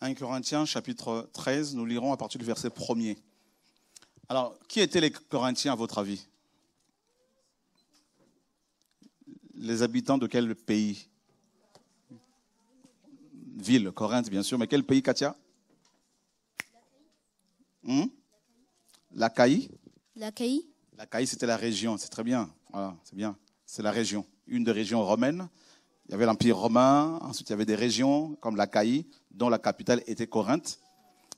1 Corinthiens chapitre 13, nous lirons à partir du verset 1 Alors, qui étaient les Corinthiens à votre avis Les habitants de quel pays Ville, Corinthe bien sûr, mais quel pays Katia hmm? La CAI La La c'était la région, c'est très bien. Voilà, c'est bien. C'est la région, une des régions romaines. Il y avait l'Empire romain, ensuite il y avait des régions comme la dont la capitale était Corinthe.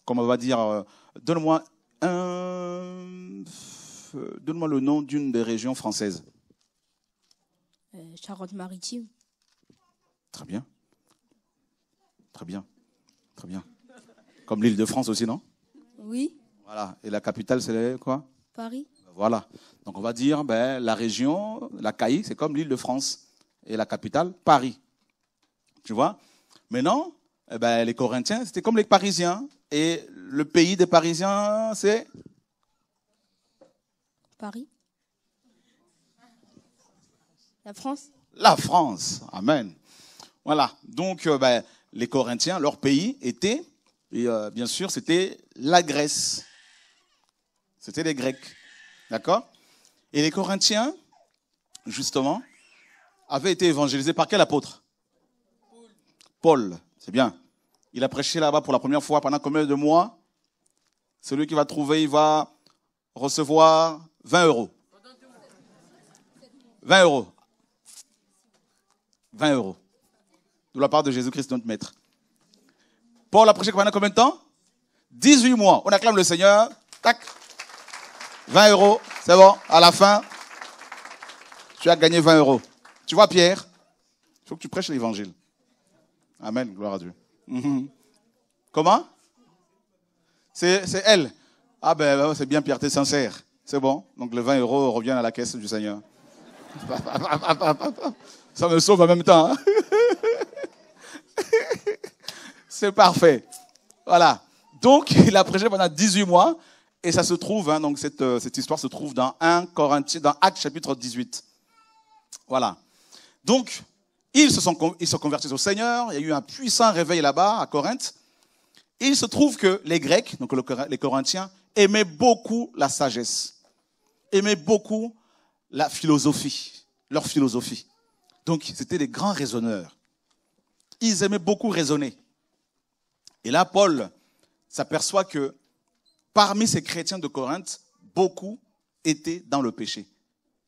Comme on va dire, euh, donne-moi un... Euh, donne-moi le nom d'une des régions françaises. Euh, Charente-Maritime. Très bien. Très bien. Très bien. Comme l'île de France aussi, non Oui. Et la capitale, c'est quoi Paris. Voilà. Donc on va dire, ben, la région, la CAI, c'est comme l'île de France. Et la capitale, Paris. Tu vois Maintenant, eh ben, les Corinthiens, c'était comme les Parisiens. Et le pays des Parisiens, c'est Paris. La France. La France. Amen. Voilà. Donc, euh, ben, les Corinthiens, leur pays était, euh, bien sûr, c'était la Grèce. C'était les Grecs. D'accord Et les Corinthiens, justement, avaient été évangélisés par quel apôtre Paul. C'est bien. Il a prêché là-bas pour la première fois pendant combien de mois Celui qui va trouver, il va recevoir 20 euros. 20 euros. 20 euros. De la part de Jésus-Christ, notre maître. Paul a prêché pendant combien de temps 18 mois. On acclame le Seigneur. Tac. 20 euros, c'est bon. À la fin, tu as gagné 20 euros. Tu vois, Pierre, il faut que tu prêches l'évangile. Amen, gloire à Dieu. Mhm. Comment C'est elle. Ah ben, ben, c'est bien, Pierre, t'es sincère. C'est bon. Donc le 20 euros revient à la caisse du Seigneur. Ça me sauve en même temps. Hein. c'est parfait. Voilà. Donc, il a prêché pendant 18 mois. Et ça se trouve, hein, donc cette, euh, cette, histoire se trouve dans 1 Corinthiens, dans Acte chapitre 18. Voilà. Donc, ils se sont, ils se convertis au Seigneur. Il y a eu un puissant réveil là-bas, à Corinthe. il se trouve que les Grecs, donc les Corinthiens, aimaient beaucoup la sagesse, aimaient beaucoup la philosophie, leur philosophie. Donc, c'était des grands raisonneurs. Ils aimaient beaucoup raisonner. Et là, Paul s'aperçoit que Parmi ces chrétiens de Corinthe, beaucoup étaient dans le péché.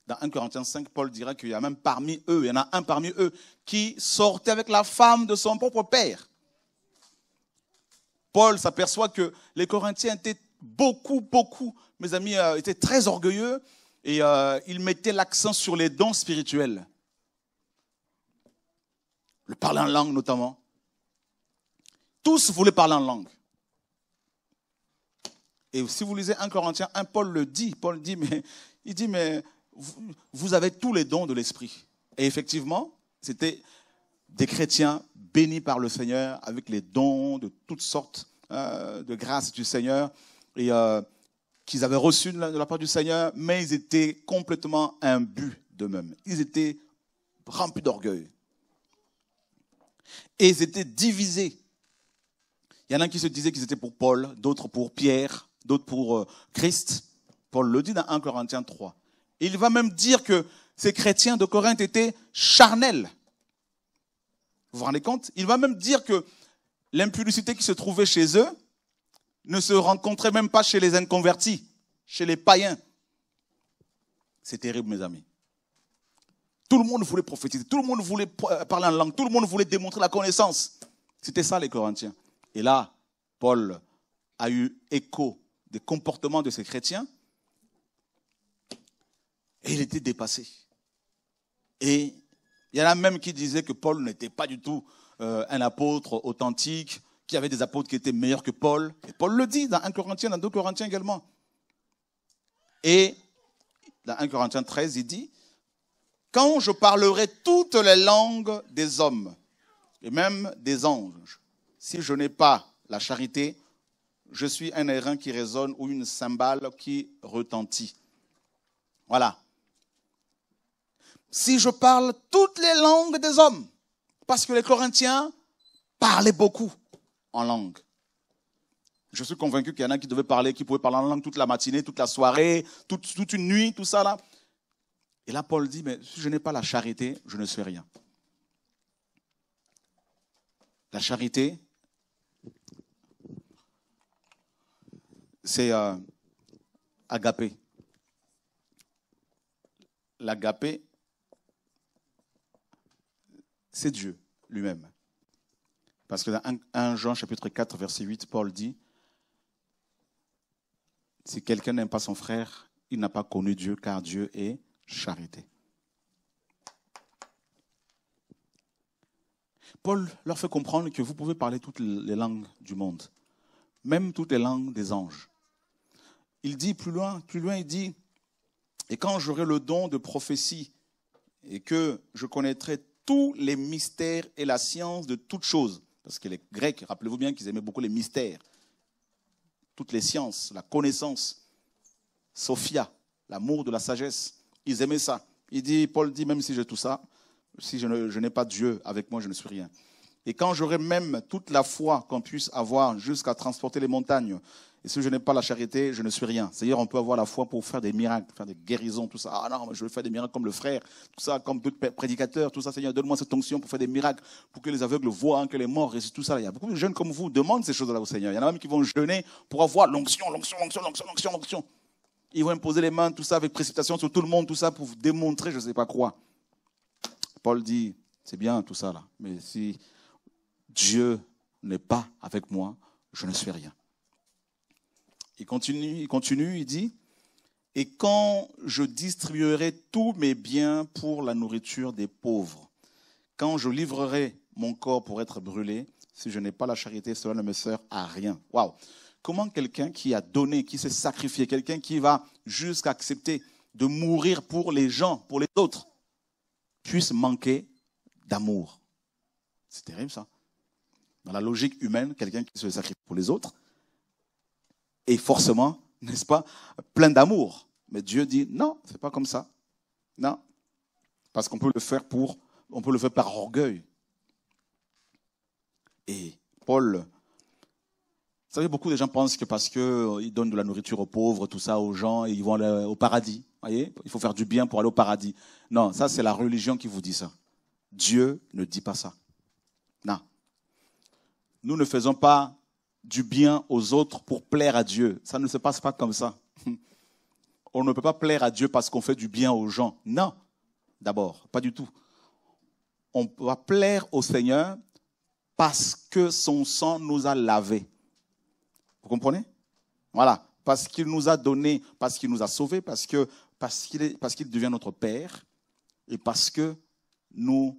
Dans 1 Corinthiens 5, Paul dira qu'il y a même parmi eux, il y en a un parmi eux qui sortait avec la femme de son propre père. Paul s'aperçoit que les Corinthiens étaient beaucoup, beaucoup, mes amis, euh, étaient très orgueilleux et euh, ils mettaient l'accent sur les dons spirituels. Le parler en langue notamment. Tous voulaient parler en langue. Et si vous lisez 1 Corinthiens 1, Paul le dit. Paul dit, mais il dit, mais vous, avez tous les dons de l'esprit. Et effectivement, c'était des chrétiens bénis par le Seigneur avec les dons de toutes sortes euh, de grâces du Seigneur et euh, qu'ils avaient reçus de la, de la part du Seigneur, mais ils étaient complètement imbus d'eux-mêmes. Ils étaient remplis d'orgueil. Et ils étaient divisés. Il y en a qui se disaient qu'ils étaient pour Paul, d'autres pour Pierre, d'autres pour euh, Christ. Paul le dit dans 1 Corinthiens 3. Il va même dire que ces chrétiens de Corinthe étaient charnels. Vous vous rendez compte Il va même dire que l'impudicité qui se trouvait chez eux ne se rencontrait même pas chez les inconvertis, chez les païens. C'est terrible, mes amis. Tout le monde voulait prophétiser, tout le monde voulait euh, parler en langue, tout le monde voulait démontrer la connaissance. C'était ça les Corinthiens. Et là, Paul a eu écho des comportements de ces chrétiens. Et il était dépassé. Et il y en a même qui disaient que Paul n'était pas du tout euh, un apôtre authentique, qu'il y avait des apôtres qui étaient meilleurs que Paul. Et Paul le dit dans 1 Corinthiens, dans 2 Corinthiens également. Et dans 1 Corinthiens 13, il dit, quand je parlerai toutes les langues des hommes et même des anges, si je n'ai pas la charité, je suis un airain qui résonne ou une cymbale qui retentit. Voilà. Si je parle toutes les langues des hommes, parce que les Corinthiens parlaient beaucoup en langue. Je suis convaincu qu'il y en a qui devaient parler, qui pouvaient parler en langue toute la matinée, toute la soirée, toute, une nuit, tout ça là. Et là, Paul dit, mais si je n'ai pas la charité, je ne suis rien. La charité, c'est euh, agapé. L'agapé, c'est Dieu lui-même. Parce que dans 1 Jean chapitre 4, verset 8, Paul dit, si quelqu'un n'aime pas son frère, il n'a pas connu Dieu, car Dieu est charité. Paul leur fait comprendre que vous pouvez parler toutes les langues du monde, même toutes les langues des anges il dit plus loin, plus loin, il dit, et quand j'aurai le don de prophétie et que je connaîtrai tous les mystères et la science de toutes choses, parce que les Grecs, rappelez-vous bien qu'ils aimaient beaucoup les mystères, toutes les sciences, la connaissance, Sophia, l'amour de la sagesse, ils aimaient ça. Il dit, Paul dit, même si j'ai tout ça, si je, n'ai pas Dieu avec moi, je ne suis rien. Et quand j'aurai même toute la foi qu'on puisse avoir jusqu'à transporter les montagnes et si je n'ai pas la charité, je ne suis rien. cest on peut avoir la foi pour faire des miracles, faire des guérisons, tout ça. Ah non, mais je veux faire des miracles comme le frère, tout ça, comme d'autres prédicateurs, tout ça. Seigneur, donne-moi cette onction pour faire des miracles, pour que les aveugles voient, hein, que les morts ressuscitent, tout ça. Il y a beaucoup de jeunes comme vous demandent ces choses-là au Seigneur. Il y en a même qui vont jeûner pour avoir l'onction, l'onction, l'onction, l'onction, l'onction, l'onction. Ils vont imposer les mains, tout ça, avec précipitation sur tout le monde, tout ça, pour démontrer, je ne sais pas quoi. Paul dit, c'est bien tout ça là, mais si Dieu n'est pas avec moi, je ne suis rien. Il continue, il continue, il dit, et quand je distribuerai tous mes biens pour la nourriture des pauvres, quand je livrerai mon corps pour être brûlé, si je n'ai pas la charité, cela ne me sert à rien. Waouh Comment quelqu'un qui a donné, qui s'est sacrifié, quelqu'un qui va jusqu'à accepter de mourir pour les gens, pour les autres, puisse manquer d'amour C'est terrible ça. Dans la logique humaine, quelqu'un qui se sacrifie pour les autres et forcément, n'est-ce pas, plein d'amour. Mais Dieu dit non, c'est pas comme ça. Non. Parce qu'on peut le faire pour on peut le faire par orgueil. Et Paul vous savez, beaucoup de gens pensent que parce qu'ils donnent de la nourriture aux pauvres, tout ça, aux gens, et ils vont aller au paradis. Voyez Il faut faire du bien pour aller au paradis. Non, ça, c'est la religion qui vous dit ça. Dieu ne dit pas ça. Non. Nous ne faisons pas du bien aux autres pour plaire à Dieu. Ça ne se passe pas comme ça. On ne peut pas plaire à Dieu parce qu'on fait du bien aux gens. Non, d'abord, pas du tout. On va plaire au Seigneur parce que son sang nous a lavés. Vous comprenez Voilà, parce qu'il nous a donné, parce qu'il nous a sauvés, parce qu'il parce qu'il devient notre père et parce que nous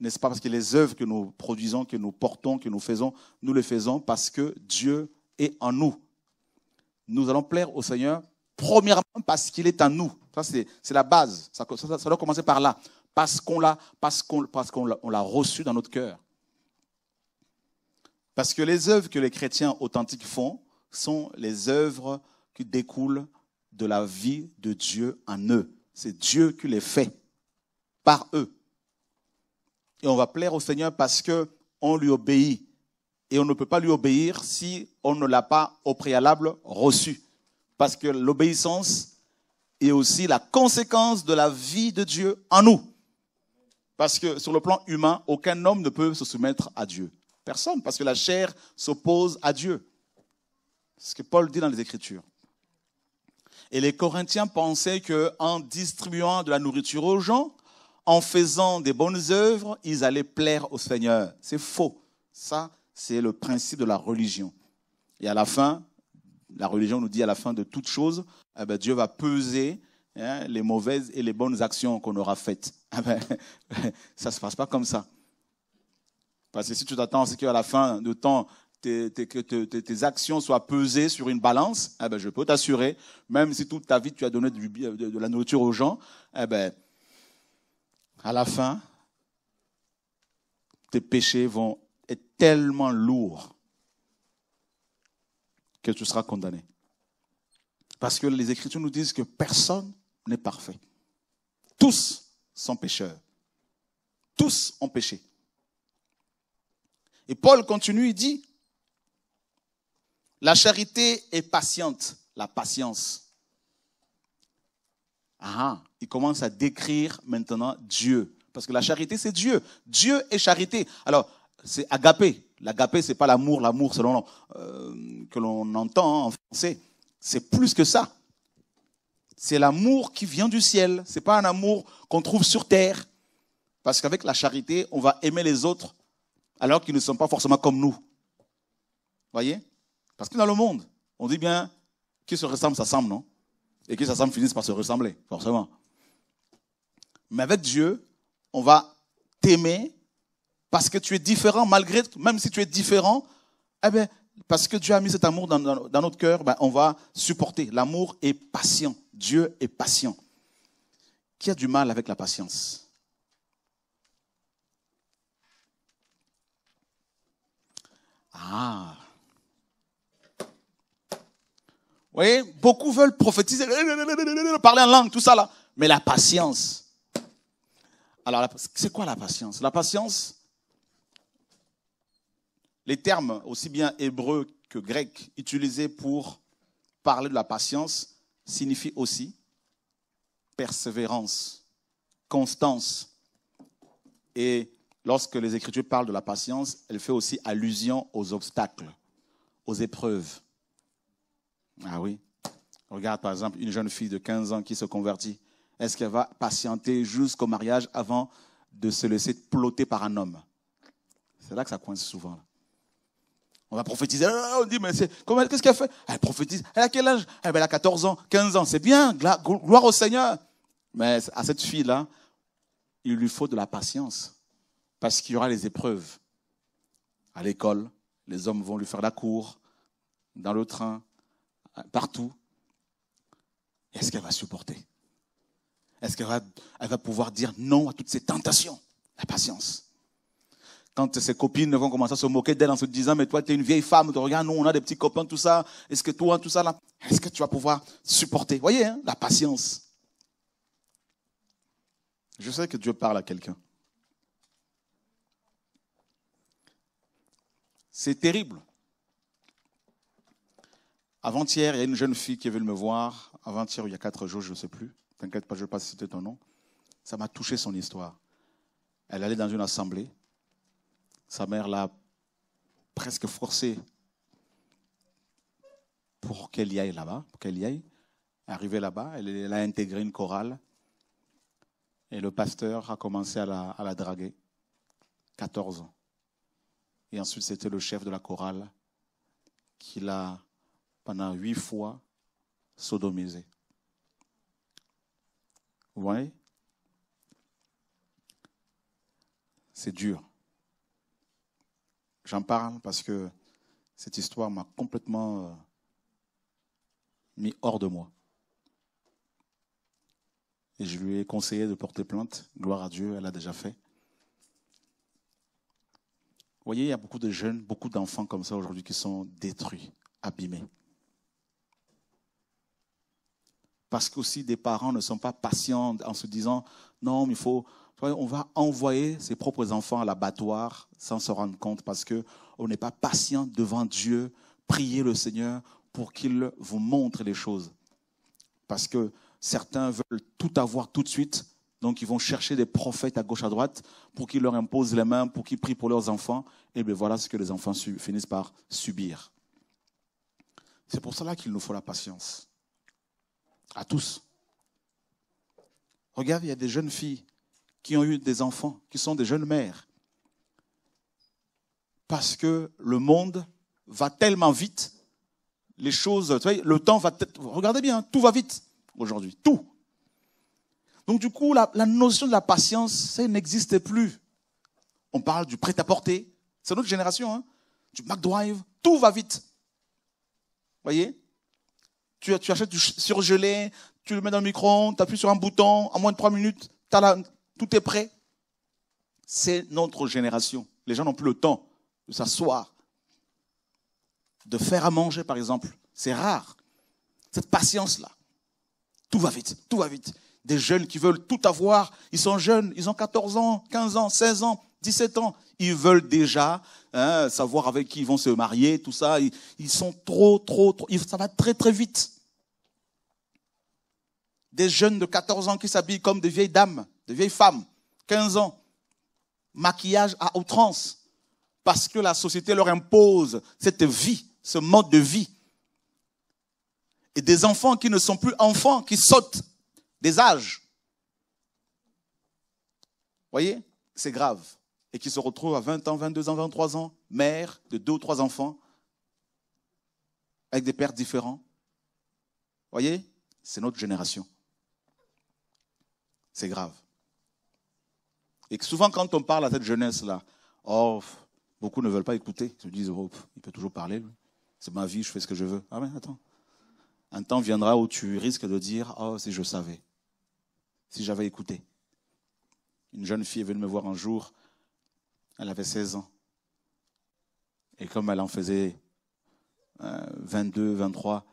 n'est-ce pas parce que les œuvres que nous produisons, que nous portons, que nous faisons, nous les faisons parce que Dieu est en nous. Nous allons plaire au Seigneur, premièrement parce qu'il est en nous. Ça, c'est la base. Ça, doit commencer par là. Parce qu'on l'a qu'on l'a reçu dans notre cœur. Parce que les œuvres que les chrétiens authentiques font sont les œuvres qui découlent de la vie de Dieu en eux. C'est Dieu qui les fait par eux et on va plaire au Seigneur parce que on lui obéit. Et on ne peut pas lui obéir si on ne l'a pas au préalable reçu. Parce que l'obéissance est aussi la conséquence de la vie de Dieu en nous. Parce que sur le plan humain, aucun homme ne peut se soumettre à Dieu. Personne, parce que la chair s'oppose à Dieu. C'est ce que Paul dit dans les Écritures. Et les Corinthiens pensaient qu'en distribuant de la nourriture aux gens, en faisant des bonnes œuvres, ils allaient plaire au Seigneur. C'est faux. Ça, c'est le principe de la religion. Et à la fin, la religion nous dit à la fin de toute chose, eh ben, Dieu va peser hein, les mauvaises et les bonnes actions qu'on aura faites. Eh ben, ça ne se passe pas comme ça. Parce que si tu t'attends à ce qu'à la fin de temps, tes, tes, actions soient pesées sur une balance, eh ben, je peux t'assurer, même si toute ta vie tu as donné de, de la nourriture aux gens, eh bien, à la fin, tes péchés vont être tellement lourds que tu seras condamné. Parce que les Écritures nous disent que personne n'est parfait. Tous sont pécheurs. Tous ont péché. Et Paul continue, il dit, la charité est patiente, la patience ah, il commence à décrire maintenant Dieu. Parce que la charité, c'est Dieu. Dieu est charité. Alors, c'est agapé. L'agapé, c'est pas l'amour, l'amour selon euh, que l'on entend en français. C'est plus que ça. C'est l'amour qui vient du ciel. C'est pas un amour qu'on trouve sur terre. Parce qu'avec la charité, on va aimer les autres alors qu'ils ne sont pas forcément comme nous. Vous Voyez Parce que dans le monde, on dit bien qui se ressemble semble, non et que ça semble finisse par se ressembler, forcément. Mais avec Dieu, on va t'aimer parce que tu es différent, malgré, même si tu es différent, eh parce que Dieu a mis cet amour dans, notre cœur, ben, on va supporter. L'amour est patient. Dieu est patient. Qui a du mal avec la patience Ah, voyez, beaucoup veulent prophétiser, parler en langue, tout ça là. Mais la patience. Alors, c'est quoi la patience La patience, les termes aussi bien hébreux que grecs utilisés pour parler de la patience signifient aussi persévérance, constance. Et lorsque les Écritures parlent de la patience, elle fait aussi allusion aux obstacles, aux épreuves. Ah oui. Regarde par exemple une jeune fille de 15 ans qui se convertit. Est-ce qu'elle va patienter jusqu'au mariage avant de se laisser ploter par un homme C'est là que ça coince souvent. Là. On va prophétiser. Ah, on dit, mais c'est, comment, qu'est-ce qu'elle fait Elle prophétise. Elle a quel âge eh ben, Elle a 14 ans, 15 ans. C'est bien, gloire au Seigneur. Mais à cette fille-là, il lui faut de la patience. Parce qu'il y aura les épreuves. À l'école, les hommes vont lui faire la cour. Dans le train, partout, est-ce qu'elle va supporter Est-ce qu'elle va, va pouvoir dire non à toutes ces tentations La patience. Quand ses copines vont commencer à se moquer d'elle en se disant, mais toi, tu es une vieille femme, tu nous, on a des petits copains, tout ça. Est-ce que toi, tout ça, là, est-ce que tu vas pouvoir supporter Voyez, hein, la patience. Je sais que Dieu parle à quelqu'un. C'est terrible. Avant-hier, il y a une jeune fille qui est venue me voir. Avant-hier, il y a quatre jours, je ne sais plus. T'inquiète pas, je ne vais pas citer ton nom. Ça m'a touché son histoire. Elle allait dans une assemblée. Sa mère l'a presque forcée pour qu'elle y aille là-bas, pour qu'elle y aille. Arrivée là-bas, elle, a intégré une chorale. Et le pasteur a commencé à la, à la draguer. 14 ans. Et ensuite, c'était le chef de la chorale qui l'a pendant huit fois sodomisé. Vous voyez C'est dur. J'en parle parce que cette histoire m'a complètement euh, mis hors de moi. Et je lui ai conseillé de porter plainte. Gloire à Dieu, elle l'a déjà fait. Vous voyez, il y a beaucoup de jeunes, beaucoup d'enfants comme ça aujourd'hui qui sont détruits, abîmés. Parce qu'aussi des parents ne sont pas patients en se disant non, mais il faut. On va envoyer ses propres enfants à l'abattoir sans se rendre compte parce qu'on n'est pas patient devant Dieu. Priez le Seigneur pour qu'il vous montre les choses. Parce que certains veulent tout avoir tout de suite, donc ils vont chercher des prophètes à gauche, à droite, pour qu'ils leur imposent les mains, pour qu'ils prient pour leurs enfants. Et bien voilà ce que les enfants finissent par subir. C'est pour cela qu'il nous faut la patience. À tous. Regarde, il y a des jeunes filles qui ont eu des enfants, qui sont des jeunes mères. Parce que le monde va tellement vite, les choses, le temps va... Regardez bien, tout va vite aujourd'hui, tout. Donc du coup, la, notion de la patience, ça n'existe plus. On parle du prêt-à-porter, c'est notre génération, hein. du McDrive, tout va vite. Vous Voyez tu, achètes du surgelé, tu le mets dans le micro-ondes, tu appuies sur un bouton, en moins de trois minutes, tout est prêt. C'est notre génération. Les gens n'ont plus le temps de s'asseoir, de faire à manger, par exemple. C'est rare. Cette patience-là. Tout va vite, tout va vite. Des jeunes qui veulent tout avoir, ils sont jeunes, ils ont 14 ans, 15 ans, 16 ans, 17 ans. Ils veulent déjà hein, savoir avec qui ils vont se marier, tout ça. Ils, sont trop, trop, trop. Ça va très, très vite. Des jeunes de 14 ans qui s'habillent comme des vieilles dames, des vieilles femmes, 15 ans. Maquillage à outrance. Parce que la société leur impose cette vie, ce mode de vie. Et des enfants qui ne sont plus enfants, qui sautent des âges. Vous Voyez, c'est grave et qui se retrouve à 20 ans, 22 ans, 23 ans, mère de deux ou trois enfants, avec des pères différents. Voyez, c'est notre génération. C'est grave. Et souvent, quand on parle à cette jeunesse-là, oh, beaucoup ne veulent pas écouter. Ils se disent, oh, il peut toujours parler, lui. C'est ma vie, je fais ce que je veux. Ah, mais attends. Un temps viendra où tu risques de dire, oh, si je savais, si j'avais écouté. Une jeune fille est venue me voir un jour elle avait 16 ans. Et comme elle en faisait 22, euh, 23,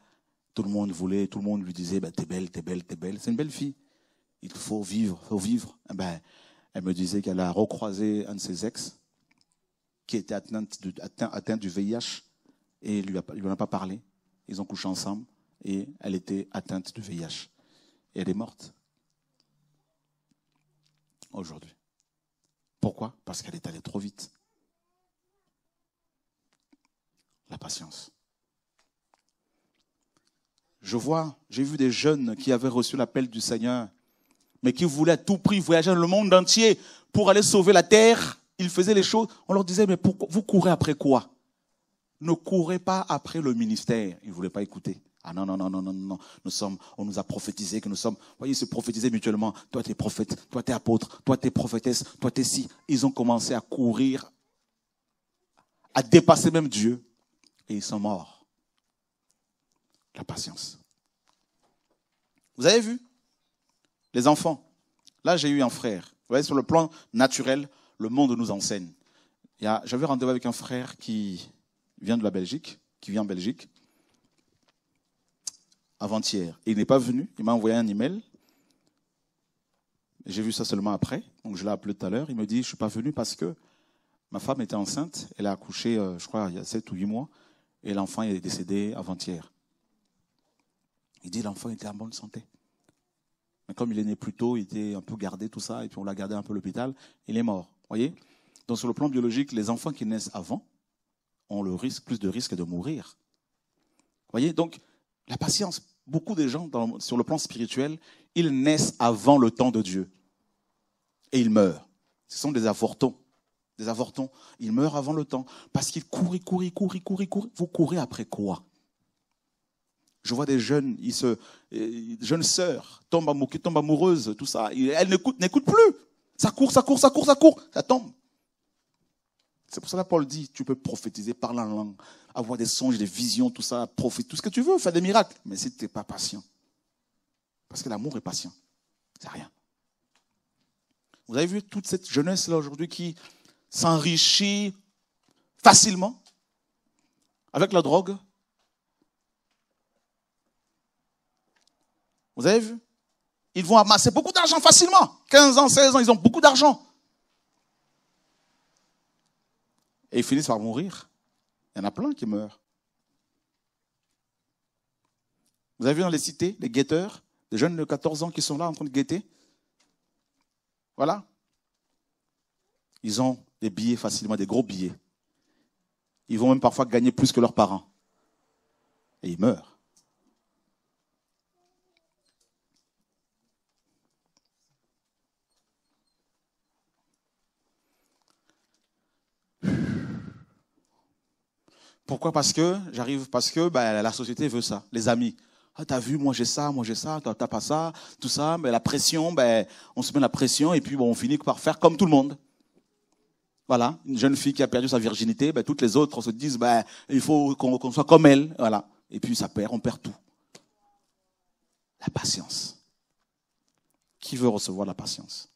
tout le monde voulait, tout le monde lui disait, bah, t'es belle, t'es belle, t'es belle. C'est une belle fille. Il faut vivre, faut vivre. Eh ben, elle me disait qu'elle a recroisé un de ses ex qui était atteinte du VIH et lui, a, lui en a pas parlé. Ils ont couché ensemble et elle était atteinte du VIH. Et elle est morte aujourd'hui. Pourquoi Parce qu'elle est allée trop vite. La patience. Je vois, j'ai vu des jeunes qui avaient reçu l'appel du Seigneur, mais qui voulaient à tout prix voyager dans le monde entier pour aller sauver la terre. Ils faisaient les choses. On leur disait, mais pourquoi, vous courez après quoi Ne courez pas après le ministère. Ils ne voulaient pas écouter. Ah non, non, non, non, non, non. Nous sommes, on nous a prophétisé que nous sommes. Voyez, ils se prophétisaient mutuellement. Toi, t'es prophète, toi, t'es apôtre, toi, t'es prophétesse, toi, t'es si. Ils ont commencé à courir, à dépasser même Dieu. Et ils sont morts. La patience. Vous avez vu Les enfants. Là, j'ai eu un frère. Vous voyez, sur le plan naturel, le monde nous enseigne. J'avais rendez-vous avec un frère qui vient de la Belgique, qui vient en Belgique avant-hier. Il n'est pas venu, il m'a envoyé un email. J'ai vu ça seulement après, donc je l'ai appelé tout à l'heure. Il me dit, je ne suis pas venu parce que ma femme était enceinte, elle a accouché, euh, je crois, il y a 7 ou 8 mois, et l'enfant est décédé avant-hier. Il dit, l'enfant était en bonne santé. Mais comme il est né plus tôt, il était un peu gardé, tout ça, et puis on l'a gardé un peu à l'hôpital, il est mort. voyez Donc sur le plan biologique, les enfants qui naissent avant ont le risque, plus de risque de mourir. voyez Donc la patience, beaucoup de gens sur le plan spirituel, ils naissent avant le temps de Dieu. Et ils meurent. Ce sont des avortons. Des avortons. Ils meurent avant le temps. Parce qu'ils courent, ils courent, ils courent, ils courent, ils courent. Vous courez après quoi je vois des jeunes, ils se, euh, jeunes sœurs tombent, tombent amoureuses, tout ça. Elles n'écoute, n'écoutent plus. Ça court, ça court, ça court, ça court. Ça tombe. C'est pour ça que Paul dit, tu peux prophétiser, parler en langue, avoir des songes, des visions, tout ça, prophétiser, tout ce que tu veux, faire des miracles. Mais si tu n'es pas patient, parce que l'amour est patient, c'est rien. Vous avez vu toute cette jeunesse-là aujourd'hui qui s'enrichit facilement avec la drogue. Vous avez vu Ils vont amasser beaucoup d'argent facilement. 15 ans, 16 ans, ils ont beaucoup d'argent. et ils finissent par mourir. Il y en a plein qui meurent. Vous avez vu dans les cités les guetteurs, des jeunes de 14 ans qui sont là en train de guetter Voilà. Ils ont des billets facilement, des gros billets. Ils vont même parfois gagner plus que leurs parents. Et ils meurent. Pourquoi Parce que j'arrive, parce que ben, la société veut ça, les amis. Ah, t'as vu, moi j'ai ça, moi j'ai ça, t'as pas ça, tout ça. Mais ben, la pression, ben, on se met la pression et puis bon, on finit par faire comme tout le monde. Voilà, une jeune fille qui a perdu sa virginité, ben, toutes les autres se disent, ben, il faut qu'on soit comme elle. Voilà. Et puis ça perd, on perd tout. La patience. Qui veut recevoir la patience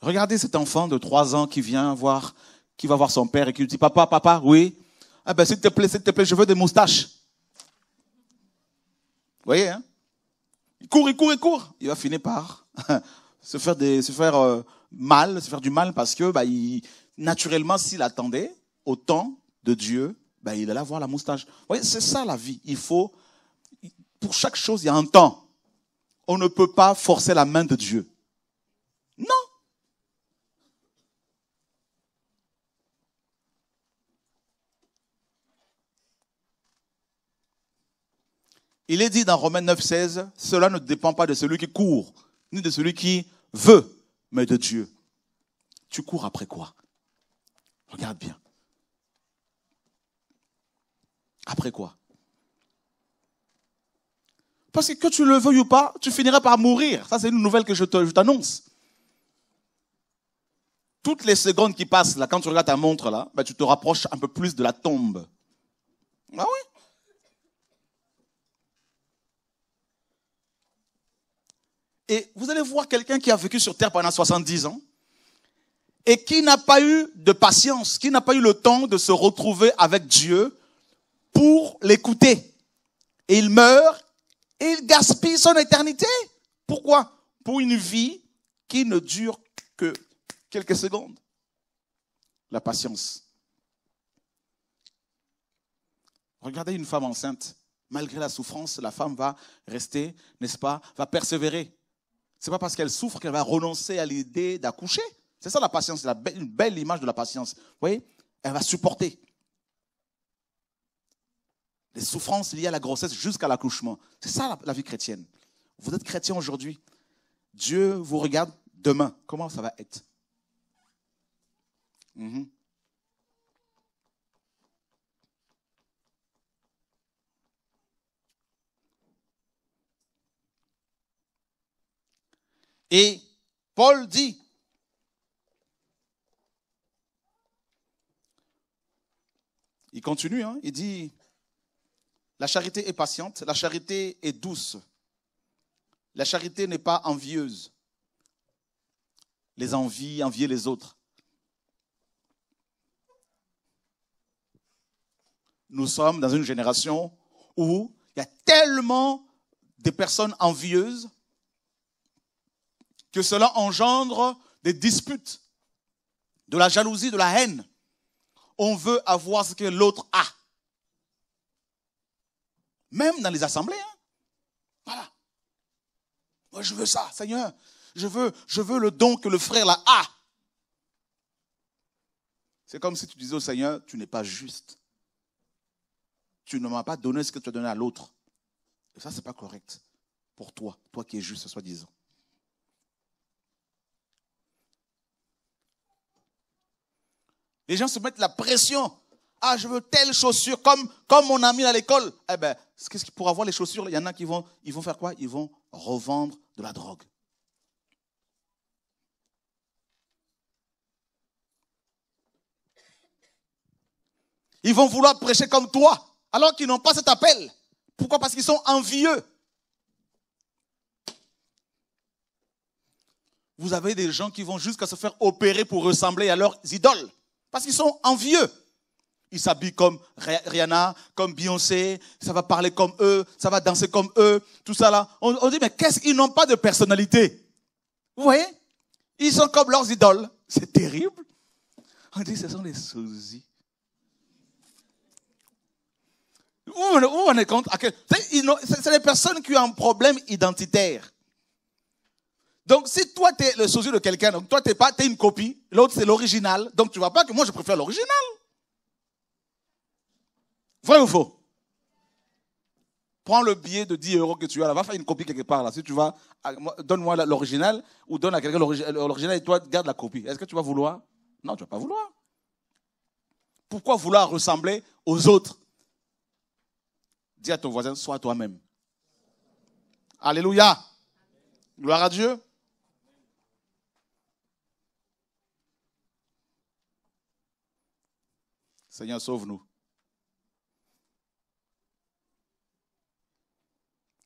Regardez cet enfant de trois ans qui vient voir, qui va voir son père et qui lui dit, papa, papa, oui. Ah ben, s'il te plaît, s'il te plaît, je veux des moustaches. Vous voyez, hein Il court, il court, il court. Il va finir par se faire, des, se faire euh, mal, se faire du mal parce que bah, il, naturellement, s'il attendait au temps de Dieu, bah, il allait avoir la moustache. Vous voyez, c'est ça la vie. Il faut, pour chaque chose, il y a un temps. On ne peut pas forcer la main de Dieu. Non. Il est dit dans Romains 9,16, cela ne dépend pas de celui qui court, ni de celui qui veut, mais de Dieu. Tu cours après quoi Regarde bien. Après quoi Parce que que tu le veuilles ou pas, tu finiras par mourir. Ça, c'est une nouvelle que je t'annonce. Toutes les secondes qui passent, là, quand tu regardes ta montre, là, ben, tu te rapproches un peu plus de la tombe. Ah oui Et vous allez voir quelqu'un qui a vécu sur Terre pendant 70 ans et qui n'a pas eu de patience, qui n'a pas eu le temps de se retrouver avec Dieu pour l'écouter. Et il meurt et il gaspille son éternité. Pourquoi Pour une vie qui ne dure que quelques secondes. La patience. Regardez une femme enceinte. Malgré la souffrance, la femme va rester, n'est-ce pas, va persévérer n'est pas parce qu'elle souffre qu'elle va renoncer à l'idée d'accoucher. C'est ça la patience, une belle image de la patience. Vous voyez Elle va supporter les souffrances liées à la grossesse jusqu'à l'accouchement. C'est ça la, vie chrétienne. Vous êtes chrétien aujourd'hui. Dieu vous regarde demain. Comment ça va être mm-hmm. Et Paul dit, il continue, hein, il dit, la charité est patiente, la charité est douce, la charité n'est pas envieuse, les envies, envier les autres. Nous sommes dans une génération où il y a tellement de personnes envieuses que cela engendre des disputes, de la jalousie, de la haine. On veut avoir ce que l'autre a. Même dans les assemblées. Hein. Voilà. Moi, je veux ça, Seigneur. Je veux, je veux le don que le frère là a. C'est comme si tu disais au Seigneur, tu n'es pas juste. Tu ne m'as pas donné ce que tu as donné à l'autre. Et ça, ce n'est pas correct pour toi, toi qui es juste, soi-disant. Les gens se mettent la pression. Ah, je veux telle chaussure, comme, comme mon ami à l'école. Eh bien, qu'est-ce pour avoir les chaussures Il y en a qui vont, ils vont faire quoi Ils vont revendre de la drogue. Ils vont vouloir prêcher comme toi, alors qu'ils n'ont pas cet appel. Pourquoi Parce qu'ils sont envieux. Vous avez des gens qui vont jusqu'à se faire opérer pour ressembler à leurs idoles. Parce qu'ils sont envieux. Ils s'habillent comme Rihanna, comme Beyoncé, ça va parler comme eux, ça va danser comme eux, tout ça là. On, dit, mais qu'est-ce qu'ils n'ont pas de personnalité Vous voyez Ils sont comme leurs idoles. C'est terrible. On dit, ce sont les sosies. Vous on est contre C'est les personnes qui ont un problème identitaire. Donc, si toi, tu es le souci de quelqu'un, donc toi, tu pas, es une copie, l'autre, c'est l'original, donc tu ne vois pas que moi, je préfère l'original. Vrai ou faux Prends le billet de 10 euros que tu as là, va faire une copie quelque part là. Si tu vas, donne-moi l'original ou donne à quelqu'un euh, l'original et toi, garde la copie. Est-ce que tu vas vouloir Non, tu ne vas pas vouloir. Pourquoi vouloir ressembler aux autres Dis à ton voisin, sois toi-même. Alléluia. Gloire à Dieu. Seigneur, sauve-nous.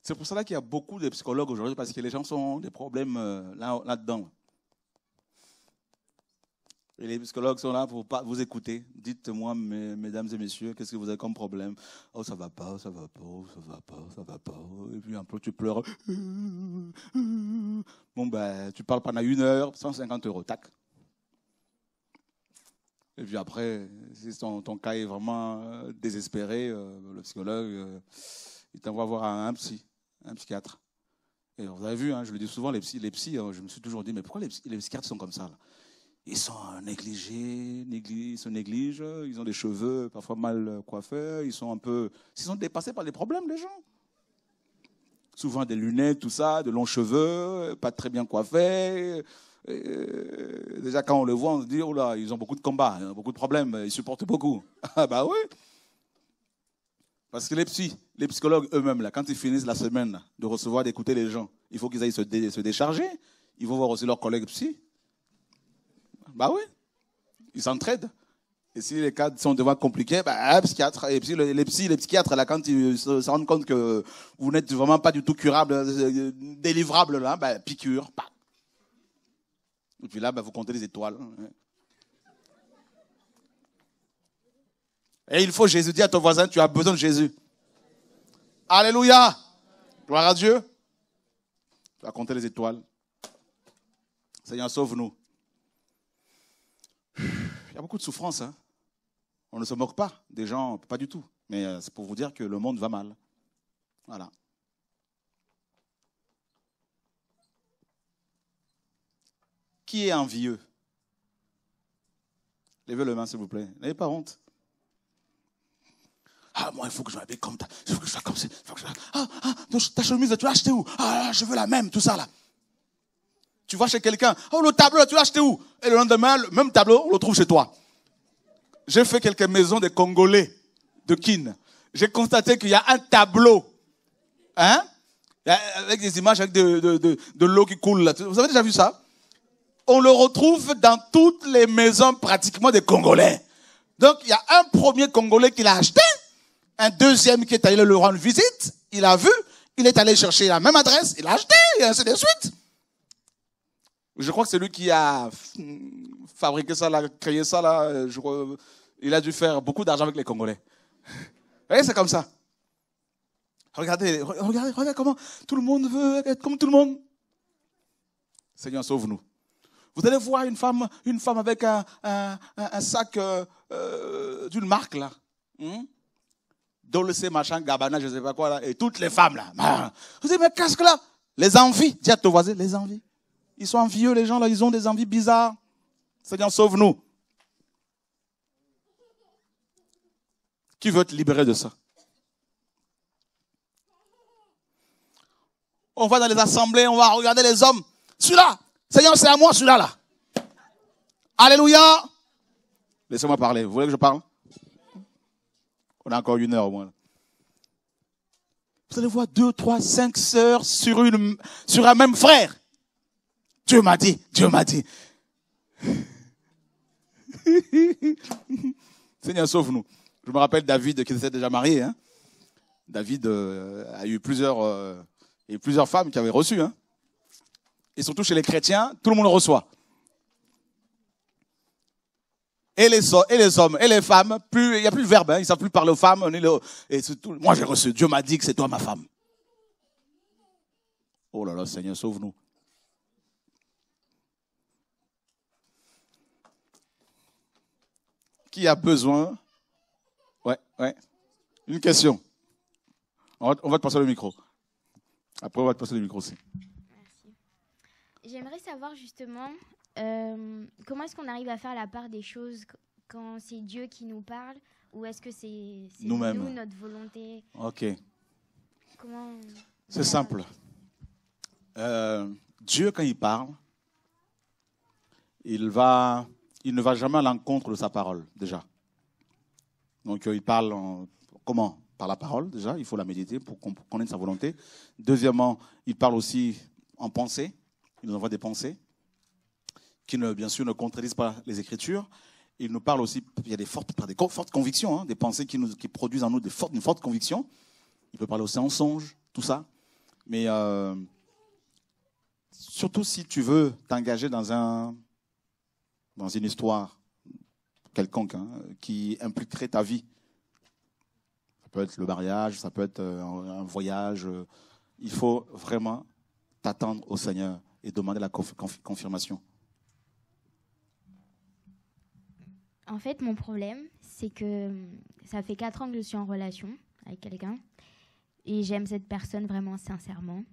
C'est pour cela qu'il y a beaucoup de psychologues aujourd'hui, parce que les gens ont des problèmes euh, là-dedans. et les psychologues sont là pour vous écouter. Dites-moi, mesdames et messieurs, qu'est-ce que vous avez comme problème Oh, ça va pas, ça va pas, oh, ça va pas, ça va pas. Et puis un peu, tu pleures. Bon, ben, tu parles pendant une heure, 150 euros, tac. Et puis après, si ton, ton cas est vraiment euh, désespéré, euh, le psychologue, euh, il t'envoie voir un, psy, un psychiatre. Et vous avez vu, hein, je le dis souvent, les psys, hein, je me suis toujours dit, mais pourquoi les, psychiatres sont comme ça Ils sont négligés, ils se négligent, ils ont des cheveux parfois mal coiffés, ils sont un peu... Ils sont dépassés par les problèmes des gens souvent des lunettes, tout ça, de longs cheveux, pas très bien coiffés, euh, déjà, quand on le voit, on se dit, oh là, ils ont beaucoup de combats, hein, beaucoup de problèmes, ils supportent beaucoup. Ah bah oui. Parce que les psy, les psychologues eux-mêmes, là, quand ils finissent la semaine de recevoir, d'écouter les gens, il faut qu'ils aillent se, décharger. Ils vont voir aussi leurs collègues psy. Bah oui. Ils s'entraident. Et si les cas sont devoirs compliqués, bah, les psychiatres, les, les psychiatres, là, quand ils se, rendent compte que vous n'êtes vraiment pas du tout curable, euh, délivrable, là, bah, piqûre, et là, ben, vous comptez les étoiles. Hein. Et il faut Jésus. Dis à ton voisin, tu as besoin de Jésus. Alléluia. Gloire à Dieu. Tu vas compter les étoiles. Seigneur, sauve-nous. Il y a beaucoup de souffrance. Hein. On ne se moque pas des gens, pas du tout. Mais euh, c'est pour vous dire que le monde va mal. Voilà. Qui est envieux Levez le main, s'il vous plaît. N'ayez pas honte. Ah, moi, il faut que je m'habille comme ça. Il faut que je sois comme ça. Ah, ah ta chemise, tu l'as achetée où ah, ah, je veux la même, tout ça, là. Tu vois chez quelqu'un. Oh, le tableau, tu l'as acheté où Et le lendemain, le même tableau, on le trouve chez toi. J'ai fait quelques maisons des Congolais, de Kin. J'ai constaté qu'il y a un tableau. Hein Avec des images, avec de, de l'eau qui coule, là. Vous avez déjà vu ça on le retrouve dans toutes les maisons pratiquement des Congolais. Donc il y a un premier Congolais qui l'a acheté, un deuxième qui est allé le rendre visite, il a vu, il est allé chercher la même adresse, il l'a acheté, et ainsi de suite. Je crois que c'est lui qui a hmm, fabriqué ça, créé ça, là. Euh, il a dû faire beaucoup d'argent avec les Congolais. Vous voyez, c'est comme ça. Regardez, regardez, regardez comment tout le monde veut être comme tout le monde. Seigneur, sauve-nous. Vous allez voir une femme, une femme avec un, sac euh, euh, d'une marque, là. Hein? Hmm? Dolce, machin, gabana, je ne sais pas quoi, là. Et toutes les femmes, là. Ah. Vous dites, mais qu'est-ce que là Les envies. Dis à ton les envies. Ils sont envieux, les gens, là. Ils ont des envies bizarres. Seigneur, sauve-nous. Qui veut te libérer de ça On va dans les assemblées, on va regarder les hommes. Celui-là, Seigneur, c'est à moi celui-là. Là. Alléluia. Laissez-moi parler. Vous voulez que je parle On a encore une heure au moins. Vous allez voir deux, trois, cinq sœurs sur, une, sur un même frère. Dieu m'a dit, Dieu m'a dit. Seigneur, sauve-nous. Je me rappelle David qui était déjà marié. Hein. David euh, a eu plusieurs, euh, et plusieurs femmes qui avaient reçu. Hein et surtout chez les chrétiens, tout le monde le reçoit. Et les, hommes et les femmes, il n'y a plus le verbe, hein. ils ne savent plus parler aux femmes. moi j'ai reçu, Dieu m'a dit que c'est toi ma femme. Oh là là, Seigneur, sauve-nous. Qui a besoin Ouais, ouais. Une question. on va te passer le micro. Après, on va te passer le micro aussi. J'aimerais savoir justement euh, comment est-ce qu'on arrive à faire la part des choses quand c'est Dieu qui nous parle ou est-ce que c'est nous, notre volonté Ok. Comment C'est simple. Euh, Dieu, quand il parle, il, va, il ne va jamais à l'encontre de sa parole, déjà. Donc, euh, il parle comment Par la parole, déjà. Il faut la méditer pour qu'on sa volonté. Deuxièmement, il parle aussi en pensée il nous envoie des pensées qui, bien sûr, ne contredisent pas les Écritures. Il nous parle aussi, il y a des fortes, convictions, hein, des pensées qui, nous, produisent en nous des fortes, une forte conviction. Il peut parler aussi en songe, tout ça. Mais euh, surtout si tu veux t'engager dans, un, dans une histoire quelconque hein, qui impliquerait ta vie, ça peut être le mariage, ça peut être euh, un voyage, il faut vraiment t'attendre au Seigneur et demander la confirmation En fait, mon problème, c'est que hum, ça fait 4 ans que je suis en relation avec quelqu'un et j'aime cette personne vraiment sincèrement.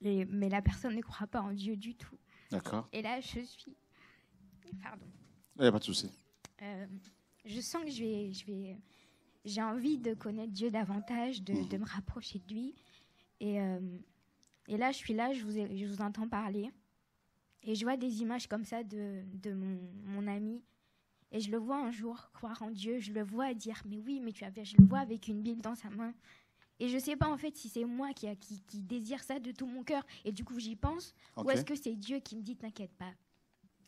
mais la personne ne croit pas en Dieu du tout. D'accord. Et là, je suis. Pardon. Il n'y a pas de souci. Hum, je sens que je vais, je vais, j'ai envie de connaître Dieu davantage, de, de mhm. me rapprocher de lui. Et hum, et là, je suis là, je vous, je vous entends parler. Et je vois des images comme ça de, de mon, mon, ami. Et je le vois un jour croire en Dieu. Je le vois dire, mais oui, mais tu bien, je le vois avec une Bible dans sa main. Et je ne sais pas en fait si c'est moi qui, qui, qui, désire ça de tout mon cœur. Et du coup, j'y pense. Ou est-ce que c'est Dieu qui me dit, t'inquiète pas.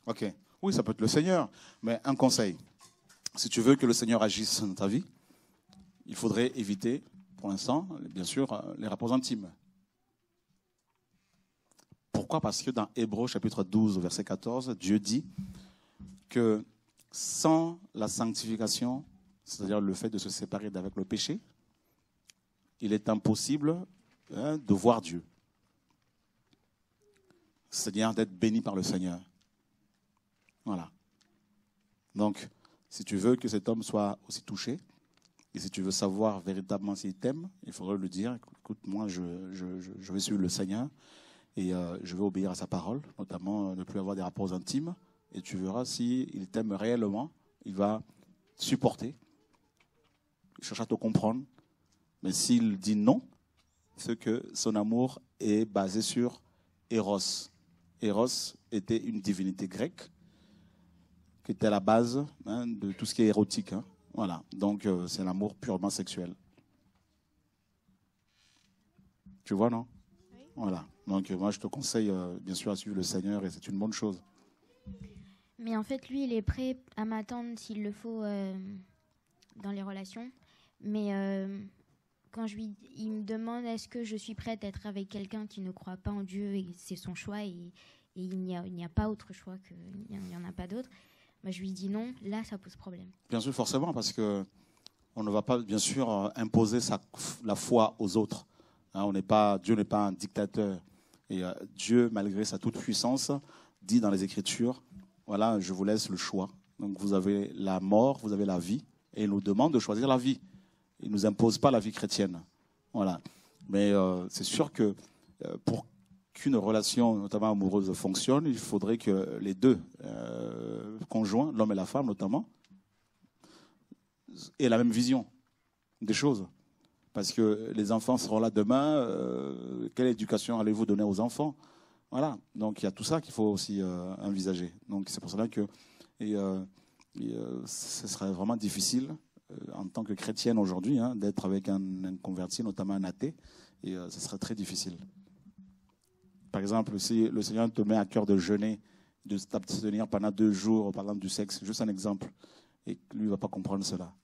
Ok. Oui, ça peut être le Seigneur. Mais un conseil. Si tu veux que le Seigneur agisse dans ta vie, il faudrait éviter, pour l'instant, bien sûr, euh, les rapports intimes. Parce que dans Hébreu chapitre 12, verset 14, Dieu dit que sans la sanctification, c'est-à-dire le fait de se séparer d'avec le péché, il est impossible hein, de voir Dieu. C'est-à-dire d'être béni par le Seigneur. Voilà. Donc, si tu veux que cet homme soit aussi touché, et si tu veux savoir véritablement s'il t'aime, il faudrait lui dire, écoute, moi, je vais suivre le Seigneur, et euh, je vais obéir à sa parole, notamment euh, ne plus avoir des rapports intimes. Et tu verras s'il il t'aime réellement, il va supporter, il cherche à te comprendre. Mais s'il dit non, c'est que son amour est basé sur Eros. Eros était une divinité grecque qui était la base hein, de tout ce qui est érotique. Hein. Voilà, donc euh, c'est l'amour purement sexuel. Tu vois, non Voilà. Donc euh, moi, je te conseille euh, bien sûr à suivre le Seigneur et c'est une bonne chose. Mais en fait, lui, il est prêt à m'attendre s'il le faut euh, dans les relations. Mais quand je lui, il me demande est-ce que je suis prête à être avec quelqu'un qui ne croit pas en Dieu et c'est son choix et, il n'y a, pas autre choix, il n'y en a pas d'autre, moi bah, je lui dis non, là, ça pose problème. Bien sûr, forcément, parce que on ne va pas, bien sûr, imposer la foi aux autres. Hein, on pas, Dieu n'est pas un dictateur. Et euh, Dieu, malgré sa toute puissance, dit dans les Écritures, voilà, je vous laisse le choix. Donc vous avez la mort, vous avez la vie, et il nous demande de choisir la vie. Il ne nous impose pas la vie chrétienne. Voilà. Mais euh, c'est sûr que euh, pour qu'une relation, notamment amoureuse, fonctionne, il faudrait que les deux conjoints, l'homme et la femme notamment, aient la même vision des choses parce que les enfants seront là demain. Euh, quelle éducation allez-vous donner aux enfants Voilà. Donc il y a tout ça qu'il faut aussi euh, envisager. Donc c'est pour cela que euh, ce serait vraiment difficile en tant que chrétienne aujourd'hui hein, d'être avec un, converti, notamment un athée, et ce serait très difficile. Par exemple, si le Seigneur te met à cœur de jeûner, de t'abstenir pendant deux jours, en parlant du sexe, juste un exemple, et lui ne va pas comprendre cela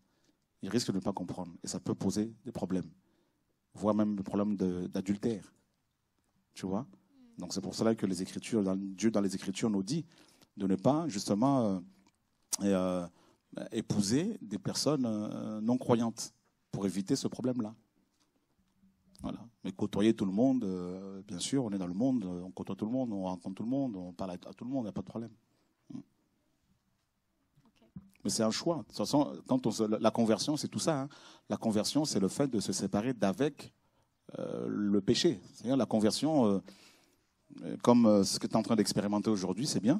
ils risquent de ne pas comprendre. Et ça peut poser des problèmes, voire même des problèmes d'adultère. tu vois Donc c'est pour cela que les Écritures, Dieu dans les Écritures nous dit de ne pas justement euh, euh, épouser des personnes euh, non croyantes pour éviter ce problème-là. Voilà. Mais côtoyer tout le monde, bien sûr, on est dans le monde, on côtoie tout le monde, on rencontre tout le monde, on parle à tout le monde, il n'y a pas de problème. Mais c'est un choix. De toute façon, quand on la conversion, c'est tout ça. Hein. La conversion, c'est le fait de se séparer d'avec euh, le péché. la conversion, euh, euh, comme ce que tu es en train d'expérimenter aujourd'hui, c'est bien.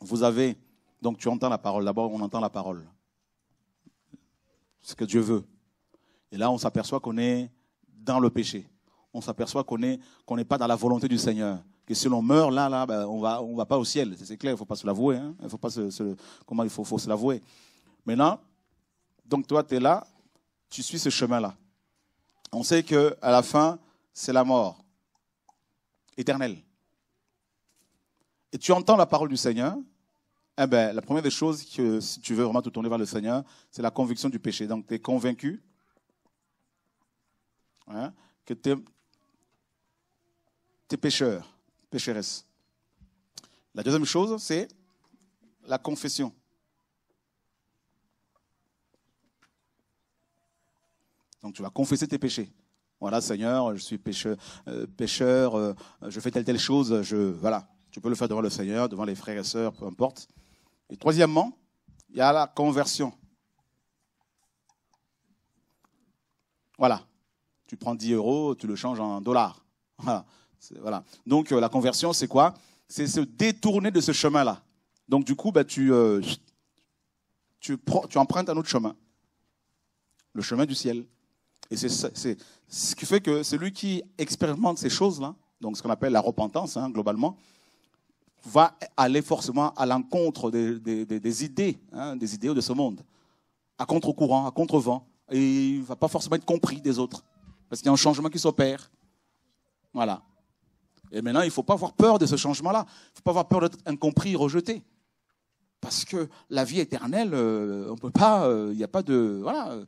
Vous avez, donc tu entends la parole. D'abord, on entend la parole. Ce que Dieu veut. Et là, on s'aperçoit qu'on est dans le péché. On s'aperçoit qu'on n'est pas dans la volonté du Seigneur que si l'on meurt là, là, ben, on va, on va pas au ciel. C'est clair, il faut pas se l'avouer. Hein. Il faut pas se, comment il faut, faut se l'avouer. Maintenant, donc toi, tu es là, tu suis ce chemin-là. On sait que à la fin, c'est la mort éternelle. Et tu entends la parole du Seigneur. Eh ben, la première des choses que si tu veux vraiment te tourner vers le Seigneur, c'est la conviction du péché. Donc, tu es convaincu hein, que tu es pécheur pécheresse. La deuxième chose, c'est la confession. Donc tu vas confesser tes péchés. Voilà, Seigneur, je suis euh, pécheur, euh, je fais telle telle chose, je voilà. Tu peux le faire devant le Seigneur, devant les frères et sœurs, peu importe. Et troisièmement, il y a la conversion. Voilà. Tu prends 10 euros, tu le changes en dollars. Voilà. Voilà. Donc euh, la conversion, c'est quoi C'est se détourner de ce chemin-là. Donc du coup, bah, tu, euh, tu, empruntes un autre chemin, le chemin du ciel. Et c'est ce qui fait que celui qui expérimente ces choses-là, donc ce qu'on appelle la repentance hein, globalement, va aller forcément à l'encontre des, des, idées, hein, des idéaux de ce monde, à contre-courant, à contre-vent, et il ne va pas forcément être compris des autres, parce qu'il y a un changement qui s'opère. Voilà. Et maintenant, il ne faut pas avoir peur de ce changement-là. Il ne faut pas avoir peur d'être incompris, rejeté. Parce que la vie éternelle, euh, on ne peut pas, euh, il n'y a pas de. Voilà. Euh,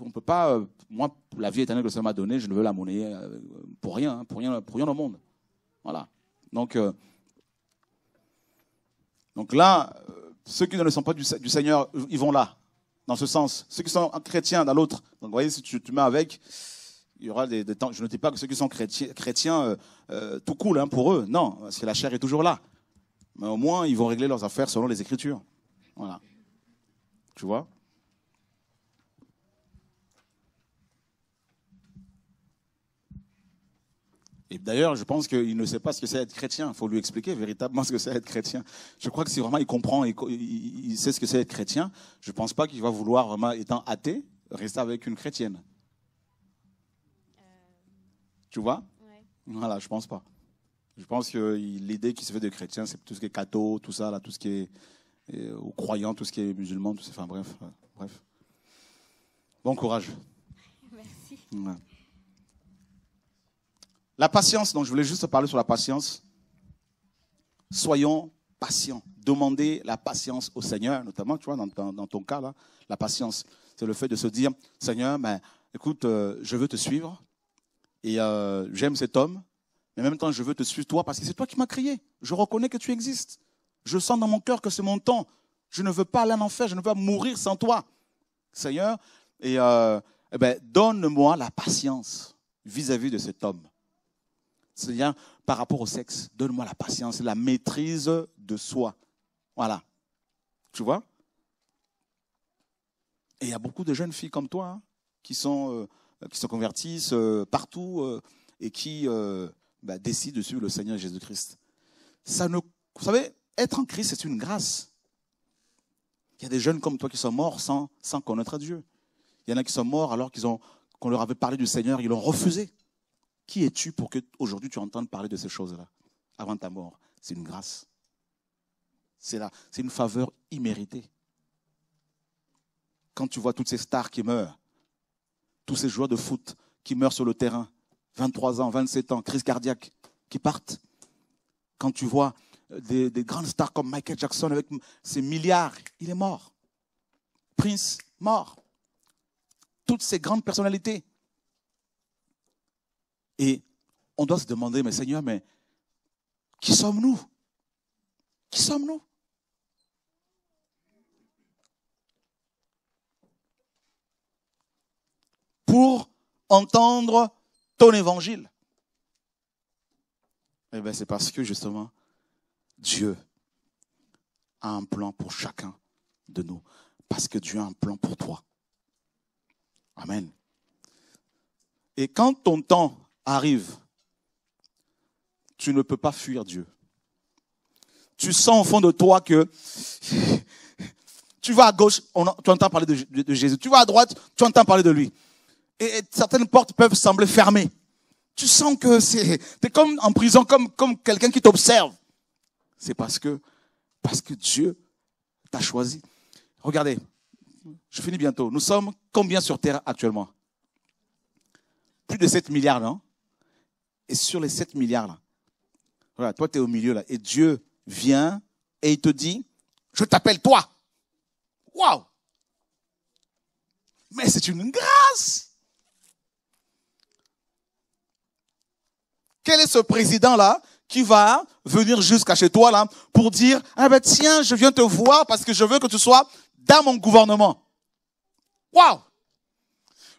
on peut pas. moi, la vie éternelle que le Seigneur m'a donnée, je ne veux la monnaie pour rien, hein, pour rien, pour rien au monde. Voilà. Donc, donc là, ceux qui ne sont pas du, Seigneur, ils vont là, dans ce sens. Ceux qui sont chrétiens, dans l'autre. Donc, vous voyez, si tu mets avec, il y aura des, temps. Je ne dis pas que ceux qui sont chrétiens, euh, euh, tout coule hein, pour eux. Non, parce que la chair est toujours là. Mais au moins, ils vont régler leurs affaires selon les Écritures. Voilà. Tu vois Et d'ailleurs, je pense qu'il ne sait pas ce que c'est être chrétien. Il faut lui expliquer véritablement ce que c'est être chrétien. Je crois que si vraiment il comprend, et sait ce que c'est être chrétien, je ne pense pas qu'il va vouloir, vraiment, étant athée, rester avec une chrétienne. Tu vois Voilà, je pense pas. Je pense que l'idée qui se fait de chrétien, c'est tout ce qui est catho, tout ça, là, tout ce qui est euh, croyant, tout ce qui est musulman, tout ça. bref, euh, bref. Bon courage. Merci. La patience, donc je voulais juste parler sur la patience. Soyons patients. Demandez la patience au Seigneur, notamment, tu vois, dans, ton cas, là, la patience, c'est le fait de se dire, Seigneur, ben, écoute, euh, je veux te suivre, et euh, j'aime cet homme, mais en même temps, je veux te suivre toi parce que c'est toi qui m'as crié. Je reconnais que tu existes. Je sens dans mon cœur que c'est mon temps. Je ne veux pas aller en enfer, je ne veux pas mourir sans toi, Seigneur. Et, euh, eh ben, donne-moi la patience vis-à-vis de cet homme. Seigneur, par rapport au sexe, donne-moi la patience, la maîtrise de soi. Voilà. Tu vois Et il y a beaucoup de jeunes filles comme toi hein, qui sont euh, euh, qui se convertissent euh, partout euh, et qui bah, décident de suivre le Seigneur Jésus-Christ. Ça ne, vous savez, être en Christ, c'est une grâce. Il y a des jeunes comme toi qui sont morts sans, sans connaître Dieu. Il y en a qui sont morts alors qu'ils ont, qu'on leur avait parlé du Seigneur, ils l'ont refusé. Qui es-tu pour que aujourd'hui tu entendes parler de ces choses-là avant ta mort C'est une grâce. C'est là, c'est une faveur imméritée. Quand tu vois toutes ces stars qui meurent, tous ces joueurs de foot qui meurent sur le terrain, 23 ans, 27 ans, crise cardiaque, qui partent. Quand tu vois euh, des, grandes stars comme Michael Jackson avec ses milliards, il est mort. Prince, mort. Toutes ces grandes personnalités. Et on doit se demander, mais Seigneur, mais qui sommes-nous Qui sommes-nous pour entendre ton évangile Eh bien, c'est parce que justement, Dieu a un plan pour chacun de nous, parce que Dieu a un plan pour toi. Amen. Et quand ton temps arrive, tu ne peux pas fuir Dieu. Tu sens au fond de toi que tu vas à gauche, tu entends parler de Jésus. Tu vas à droite, tu entends parler de lui et certaines portes peuvent sembler fermées. Tu sens que c'est, t'es comme en prison, comme, comme quelqu'un qui t'observe. C'est parce que, parce que Dieu t'a choisi. Regardez, je finis bientôt. Nous sommes combien sur Terre actuellement? Plus de 7 milliards, non? Et sur les 7 milliards, là, voilà, toi, tu es au milieu, là, et Dieu vient et il te dit, je t'appelle toi. Waouh! Mais c'est une grâce! Quel est ce président-là qui va venir jusqu'à chez toi là pour dire ah ben tiens je viens te voir parce que je veux que tu sois dans mon gouvernement. Waouh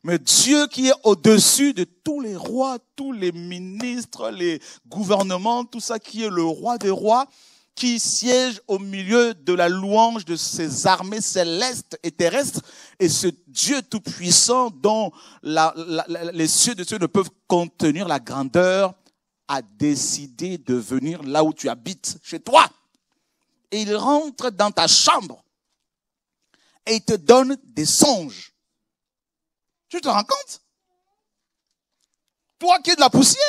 Mais Dieu qui est au-dessus de tous les rois, tous les ministres, les gouvernements, tout ça qui est le roi des rois, qui siège au milieu de la louange de ses armées célestes et terrestres, et ce Dieu tout-puissant dont les cieux de Dieu ne peuvent contenir la grandeur, a décidé de venir là où tu habites, chez toi. Et il rentre dans ta chambre et il te donne des songes. Tu te rends compte Toi qui es de la poussière.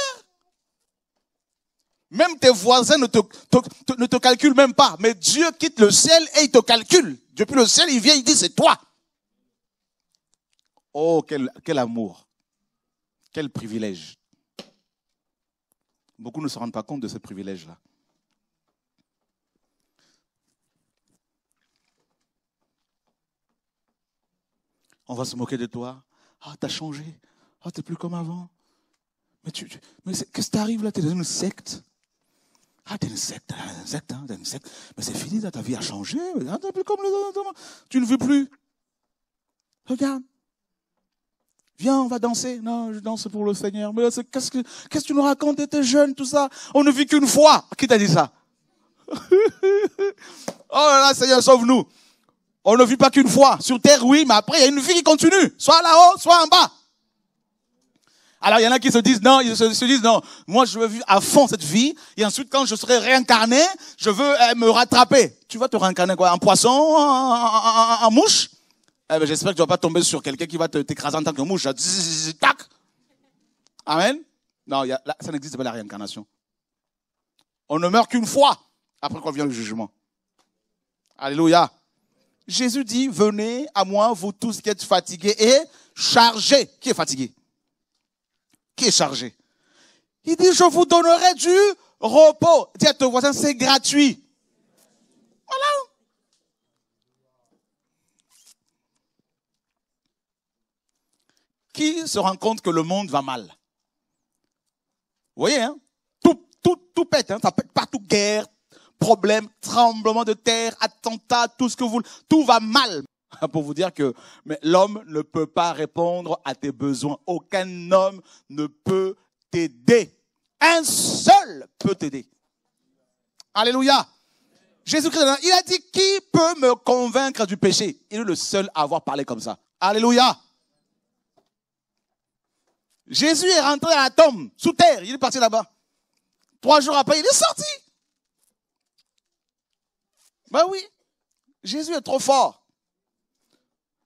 Même tes voisins ne te, te, ne te calculent même pas. Mais Dieu quitte le ciel et il te calcule. Depuis le ciel, il vient, il dit, c'est toi. Oh, quel, quel amour. Quel privilège. Beaucoup ne se rendent pas compte de ce privilège-là. On va se moquer de toi. Ah, t'as changé. Ah, t'es plus comme avant. Mais, tu, mais qu'est-ce qui t'arrive là T'es dans une secte. Ah, t'es une secte, une secte, hein, une secte. Mais c'est fini, ta vie a changé. Tu ah, t'es plus comme Tu ne veux plus. Regarde. Viens, on va danser. Non, je danse pour le Seigneur. Mais qu'est-ce que, qu'est-ce que tu nous racontes? tes jeunes, tout ça. On ne vit qu'une fois. Qui t'a dit ça? oh là là, Seigneur, sauve-nous. On ne vit pas qu'une fois. Sur terre, oui, mais après, il y a une vie qui continue. Soit là-haut, soit en bas. Alors, il y en a qui se disent non, ils se, disent non, moi, je veux vivre à fond cette vie. Et ensuite, quand je serai réincarné, je veux euh, me rattraper. Tu vas te réincarner quoi? En poisson? en mouche? Eh ben, j'espère que tu ne vas pas tomber sur quelqu'un qui va t'écraser en tant que mouche. Amen Non, ça n'existe pas la réincarnation. On ne meurt qu'une fois après qu'on vient le jugement. Alléluia. Jésus dit, venez à moi, vous tous qui êtes fatigués et chargés. Qui est fatigué Qui est chargé Il dit, je vous donnerai du repos. Dis à ton voisin, c'est gratuit. qui se rend compte que le monde va mal Vous voyez, hein tout, pète, hein? ça pète partout, guerre, problème, tremblement de terre, attentat, tout ce que vous voulez, tout va mal. Pour vous dire que l'homme ne peut pas répondre à tes besoins. Aucun homme ne peut t'aider. Un seul peut t'aider. Alléluia. Jésus-Christ, il a dit, qui peut me convaincre du péché Il est le seul à avoir parlé comme ça. Alléluia. Jésus est rentré à la tombe, sous terre, il est parti là-bas. Trois jours après, il est sorti. Ben oui, Jésus est trop fort.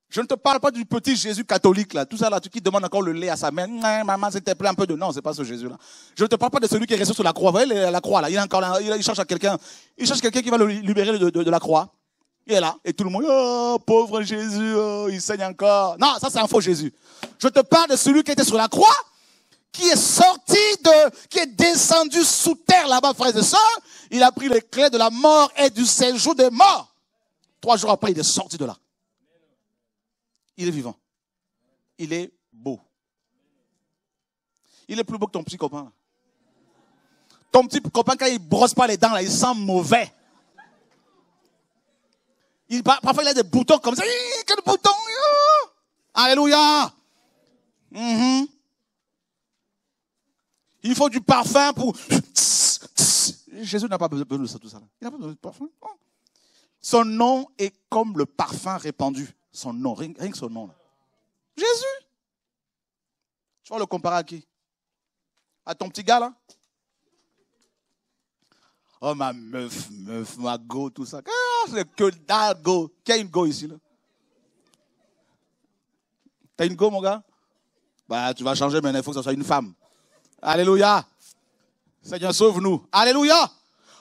Je ne te parle pas du petit Jésus catholique, là. Tout ça, là, qui demande encore le lait à sa mère. Maman, c'était plein un peu de. Non, c'est pas ce Jésus-là. Je ne te parle pas de celui qui est resté sur la croix. Vous voyez, la croix, là. Il, est encore il cherche à quelqu'un. Il cherche quelqu'un qui va le libérer de la croix. Il est là. Et tout le monde, oh, pauvre Jésus, oh, il saigne encore. Non, ça c'est un faux Jésus. Je te parle de celui qui était sur la croix, qui est sorti de, qui est descendu sous terre là-bas, frères et sœurs. Il a pris les clés de la mort et du séjour des morts. Trois jours après, il est sorti de là. Il est vivant. Il est beau. Il est plus beau que ton petit copain. Ton petit copain, quand il brosse pas les dents, là, il sent mauvais. Il, parfois, il a des boutons comme ça. Quel bouton Alléluia mhm. Il faut du parfum pour... Jésus n'a pas besoin de ça, tout ça. Il n'a pas besoin de parfum. Oh. Son nom est comme le parfum répandu. Son nom, rien que son nom. Jésus. Tu vas le comparer à qui À ton petit gars là Oh, ma meuf, meuf, ma go, tout ça. Ah, c'est que dalle, go. Qui a une go ici, là T'as une go, mon gars Bah, tu vas changer maintenant, il faut que ça soit une femme. Alléluia. Seigneur, sauve-nous. Alléluia.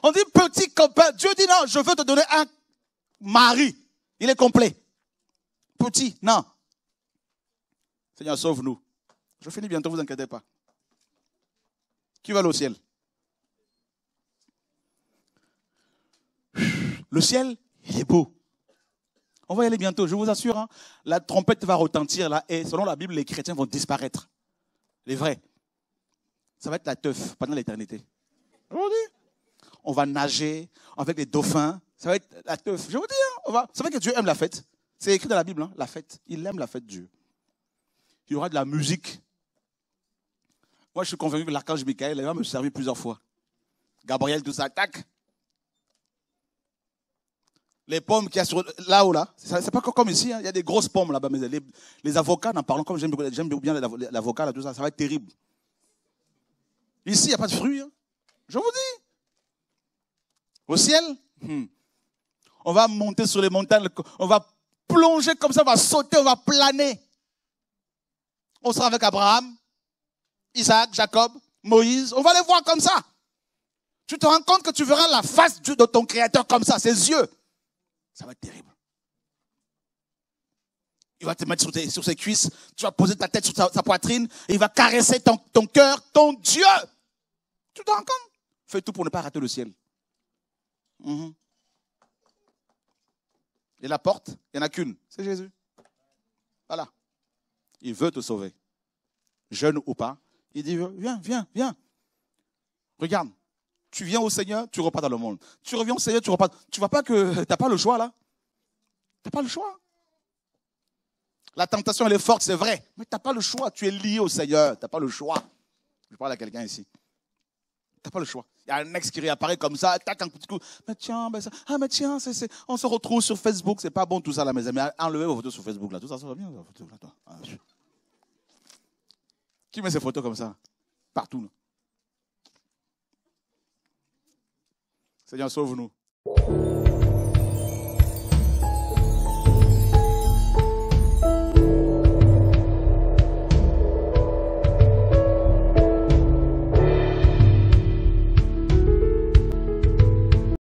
On dit petit copain. Dieu dit non, je veux te donner un mari. Il est complet. Petit, non. Seigneur, sauve-nous. Je finis bientôt, vous inquiétez pas. Qui va au ciel Le ciel, il est beau. On va y aller bientôt, je vous assure. Hein. la trompette va retentir là, et selon la Bible, les chrétiens vont disparaître. Les vrais. Ça va être la teuf pendant l'éternité. On va nager avec les dauphins. Ça va être la teuf. Je vous dis, hein, on va... que Dieu aime la fête. C'est écrit dans la Bible, hein, la fête. Il aime la fête, Dieu. Il y aura de la musique. Moi, je suis convaincu que l'archange Michael, il va me servir plusieurs fois. Gabriel, tout ça, les pommes qu'il y a sur, là ou là, c'est pas comme ici, hein. il y a des grosses pommes là-bas. Mais les, avocats, en parlant comme j'aime bien l'avocat, tout ça, ça va être terrible. Ici, il n'y a pas de fruits. Hein. Je vous dis. Au ciel, hmm. on va monter sur les montagnes, on va plonger comme ça, on va sauter, on va planer. On sera avec Abraham, Isaac, Jacob, Moïse. On va les voir comme ça. Tu te rends compte que tu verras la face de ton Créateur comme ça, ses yeux. Ça va être terrible. Il va te mettre sur, ses cuisses, tu vas poser ta tête sur sa, poitrine, et il va caresser ton, cœur, ton Dieu. Tu te rends compte Fais tout pour ne pas rater le ciel. Mhm. Et la porte, il n'y en a qu'une, c'est Jésus. Voilà. Il veut te sauver. Jeune ou pas, il dit, viens, viens, viens. Regarde, tu viens au Seigneur, tu repars dans le monde. Tu reviens au Seigneur, tu repars. Tu vois pas que tu t'as pas le choix là Tu T'as pas le choix. La tentation, elle est forte, c'est vrai. Mais tu t'as pas le choix. Tu es lié au Seigneur. Tu T'as pas le choix. Je parle à quelqu'un ici. T'as pas le choix. Il y a un ex qui réapparaît comme ça, tac, un petit coup. Mais tiens, ah, mais tiens, on se retrouve sur Facebook, c'est pas bon tout ça là, mes amis. Ah, enlevez vos photos sur Facebook là, tout ça, ça va bien, là, toi. Ah, qui met ses photos comme ça Partout. non um sauve-nous.